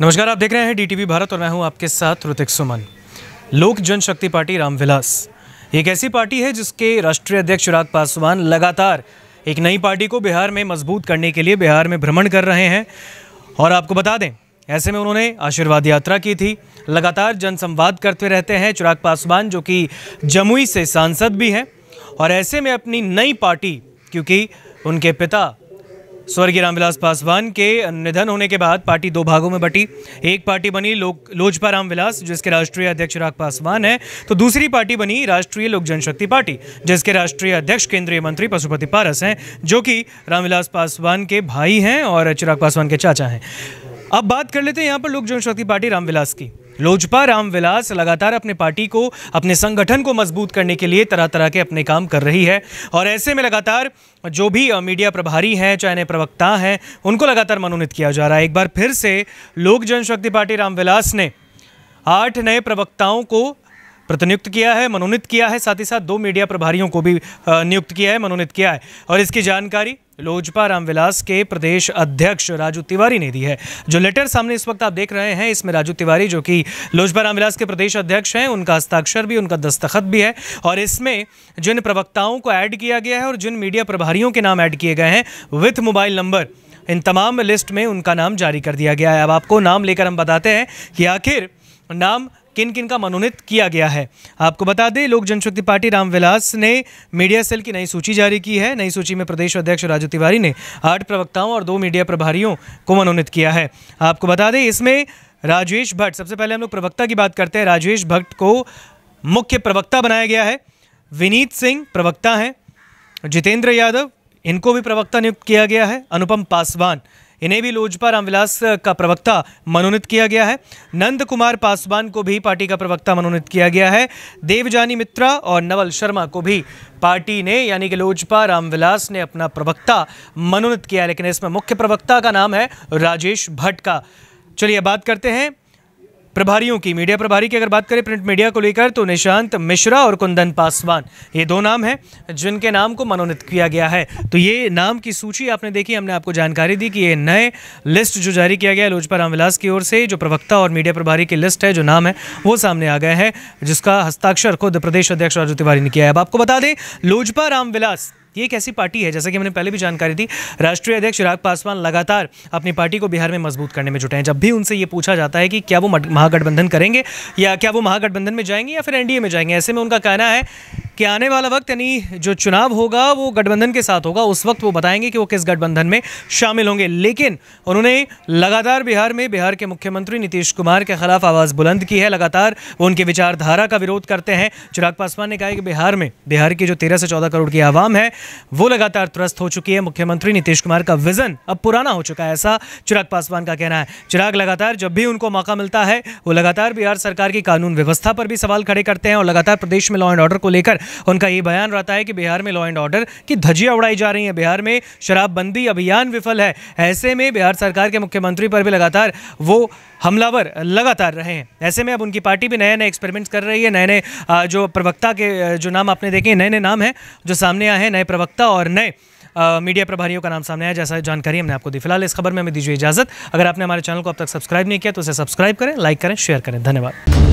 नमस्कार आप देख रहे हैं डीटीवी भारत और मैं हूं आपके साथ ऋतिक सुमन लोक जनशक्ति पार्टी रामविलास एक ऐसी पार्टी है जिसके राष्ट्रीय अध्यक्ष चिराग पासवान लगातार एक नई पार्टी को बिहार में मजबूत करने के लिए बिहार में भ्रमण कर रहे हैं और आपको बता दें ऐसे में उन्होंने आशीर्वाद यात्रा की थी लगातार जनसंवाद करते रहते हैं चिराग पासवान जो कि जमुई से सांसद भी हैं और ऐसे में अपनी नई पार्टी क्योंकि उनके पिता स्वर्गीय रामविलास पासवान के निधन होने के बाद पार्टी दो भागों में बटी एक पार्टी बनी लोक लोजपा रामविलास जिसके राष्ट्रीय अध्यक्ष चिराग पासवान है तो दूसरी पार्टी बनी राष्ट्रीय लोक जनशक्ति पार्टी जिसके राष्ट्रीय अध्यक्ष केंद्रीय मंत्री पशुपति पारस हैं जो कि रामविलास पासवान के भाई हैं और चिराग पासवान के चाचा हैं अब बात कर लेते हैं यहाँ पर लोक जनशक्ति पार्टी रामविलास की लोजपा रामविलास लगातार अपने पार्टी को अपने संगठन को मजबूत करने के लिए तरह तरह के अपने काम कर रही है और ऐसे में लगातार जो भी मीडिया प्रभारी हैं चाहे नए प्रवक्ता हैं उनको लगातार मनोनीत किया जा रहा है एक बार फिर से लोक जनशक्ति पार्टी रामविलास ने आठ नए प्रवक्ताओं को प्रतिनियुक्त किया है मनोनीत किया है साथ ही साथ दो मीडिया प्रभारियों को भी नियुक्त किया है मनोनीत किया है और इसकी जानकारी लोजपा रामविलास के प्रदेश अध्यक्ष राजू तिवारी ने दी है जो लेटर सामने इस वक्त आप देख रहे हैं इसमें राजू तिवारी जो कि लोजपा रामविलास के प्रदेश अध्यक्ष हैं उनका हस्ताक्षर भी उनका दस्तखत भी है और इसमें जिन प्रवक्ताओं को ऐड किया गया है और जिन मीडिया प्रभारियों के नाम ऐड किए गए हैं विथ मोबाइल नंबर इन तमाम लिस्ट में उनका नाम जारी कर दिया गया है अब आपको नाम लेकर हम बताते हैं कि आखिर नाम किन किन का मनोनीत किया गया है आपको बता दें लोक जनशक्ति पार्टी रामविलास ने मीडिया सेल की नई सूची जारी की है नई सूची में प्रदेश अध्यक्ष राजू तिवारी ने आठ प्रवक्ताओं और दो मीडिया प्रभारियों को मनोनीत किया है आपको बता दें इसमें राजेश भट्ट सबसे पहले हम लोग प्रवक्ता की बात करते हैं राजेश भट्ट को मुख्य प्रवक्ता बनाया गया है विनीत सिंह प्रवक्ता हैं जितेंद्र यादव इनको भी प्रवक्ता नियुक्त किया गया है अनुपम पासवान इन्हें भी लोजपा रामविलास का प्रवक्ता मनोनीत किया गया है नंद कुमार पासवान को भी पार्टी का प्रवक्ता मनोनीत किया गया है देवजानी मित्रा और नवल शर्मा को भी पार्टी ने यानी कि लोजपा रामविलास ने अपना प्रवक्ता मनोनीत किया लेकिन इसमें मुख्य प्रवक्ता का नाम है राजेश भट्ट का चलिए बात करते हैं प्रभारियों की मीडिया प्रभारी की अगर बात करें प्रिंट मीडिया को लेकर तो निशांत मिश्रा और कुंदन पासवान ये दो नाम हैं जिनके नाम को मनोनीत किया गया है तो ये नाम की सूची आपने देखी हमने आपको जानकारी दी कि ये नए लिस्ट जो जारी किया गया है लोजपा रामविलास की ओर से जो प्रवक्ता और मीडिया प्रभारी की लिस्ट है जो नाम है वो सामने आ गए हैं जिसका हस्ताक्षर खुद प्रदेश अध्यक्ष राजू तिवारी ने किया है अब आपको बता दें लोजपा रामविलास ये एक ऐसी पार्टी है जैसा कि मैंने पहले भी जानकारी दी राष्ट्रीय अध्यक्ष चिराग पासवान लगातार अपनी पार्टी को बिहार में मजबूत करने में जुटे हैं जब भी उनसे ये पूछा जाता है कि क्या वो महागठबंधन करेंगे या क्या वो महागठबंधन में जाएंगे या फिर एनडीए में जाएंगे ऐसे में उनका कहना है कि आने वाला वक्त यानी जो चुनाव होगा वो गठबंधन के साथ होगा उस वक्त वो बताएंगे कि वो किस गठबंधन में शामिल होंगे लेकिन उन्होंने लगातार बिहार में बिहार के मुख्यमंत्री नीतीश कुमार के खिलाफ आवाज़ बुलंद की है लगातार वो उनकी विचारधारा का विरोध करते हैं चिराग पासवान ने कहा कि बिहार में बिहार की जो तेरह से चौदह करोड़ की आवाम है वो लगातार त्रस्त हो चुकी है मुख्यमंत्री नीतीश कुमार का विजन अब पुराना हो चुका है ऐसा चिराग पासवान का कहना है चिराग लगातार जब भी उनको मौका मिलता है वो लगातार बिहार सरकार की कानून व्यवस्था पर भी सवाल खड़े करते हैं और लगातार प्रदेश में लॉ एंड ऑर्डर को लेकर उनका ये बयान रहता है कि बिहार में लॉ एंड ऑर्डर की धजिया उड़ाई जा रही है बिहार में शराबबंदी अभियान विफल है ऐसे में बिहार सरकार के मुख्यमंत्री पर भी लगातार वो हमलावर लगातार रहे हैं ऐसे में अब उनकी पार्टी भी नए नए एक्सपेरिमेंट्स कर रही है नए नए जो प्रवक्ता के जो नाम आपने देखे नए नए नाम हैं जो सामने आए हैं नए प्रवक्ता और नए आ, मीडिया प्रभारियों का नाम सामने आया जैसा जानकारी हमने आपको दी फिलहाल इस खबर में हमें दीजिए इजाजत अगर आपने हमारे चैनल को अब तक सब्सक्राइब नहीं किया तो उसे सब्सक्राइब करें लाइक करें शेयर करें धन्यवाद